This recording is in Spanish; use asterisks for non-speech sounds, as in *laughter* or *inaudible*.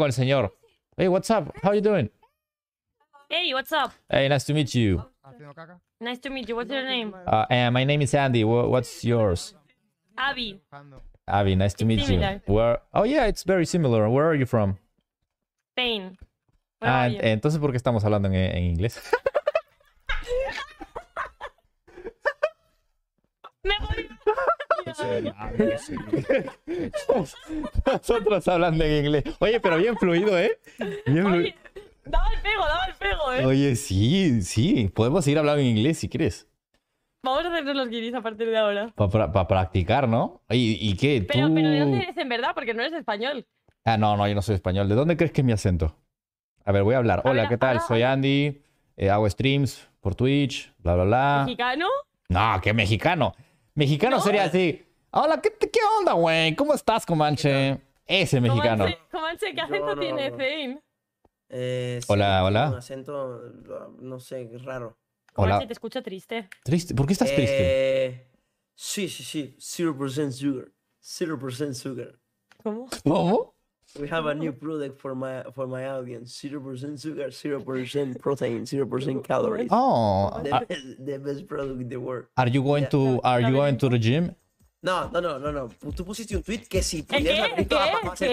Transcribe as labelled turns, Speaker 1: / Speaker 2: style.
Speaker 1: con señor. Hey, what's up? How you doing? Hey, what's up? Hey, nice to meet you. Nice to meet you. What's your name? Uh, eh, my name is Andy. What's yours? Abby. Abby, nice to it's meet similar. you. Where? Oh yeah, it's very similar. Where are you from? Spain. Ah, entonces, ¿por qué estamos hablando en, en inglés? *laughs* Ah, *laughs* Nosotros hablando en inglés. Oye, pero bien fluido, ¿eh? daba el pego, daba el pego, ¿eh? Oye, sí, sí. Podemos seguir hablando en inglés si quieres. Vamos a hacernos los guiris a partir de ahora. Para practicar, ¿no? ¿Y, qué? Pero, pero ¿de dónde eres en verdad? Porque no eres español. Ah, no, no, yo no soy español. ¿De dónde crees que es mi acento? A ver, voy a hablar. Hola, ¿qué tal? Soy Andy. Eh, hago streams por Twitch, bla, bla, bla. ¿Mexicano? No, que mexicano. Mexicano sería así. Hola, ¿qué, qué onda, güey? ¿Cómo estás, Comanche? Ese mexicano. Comanche, Comanche ¿qué acento tiene, no, Eh, hola, hola. Un acento, ah, no sé, raro. Hola. Comanche, te escucho triste. ¿Triste? ¿Por qué estás triste? Eh, sí, sí, sí. 0% sugar. 0% sugar. ¿Cómo? ¿Cómo? We have a new product for my for my audience. 0% sugar, 0% protein, 0% calories. Oh, ah. the, best, product in the world. Are you going to are you going to the gym? No, no, no, no, no. Tú pusiste un tweet que si pudieras abrirlo,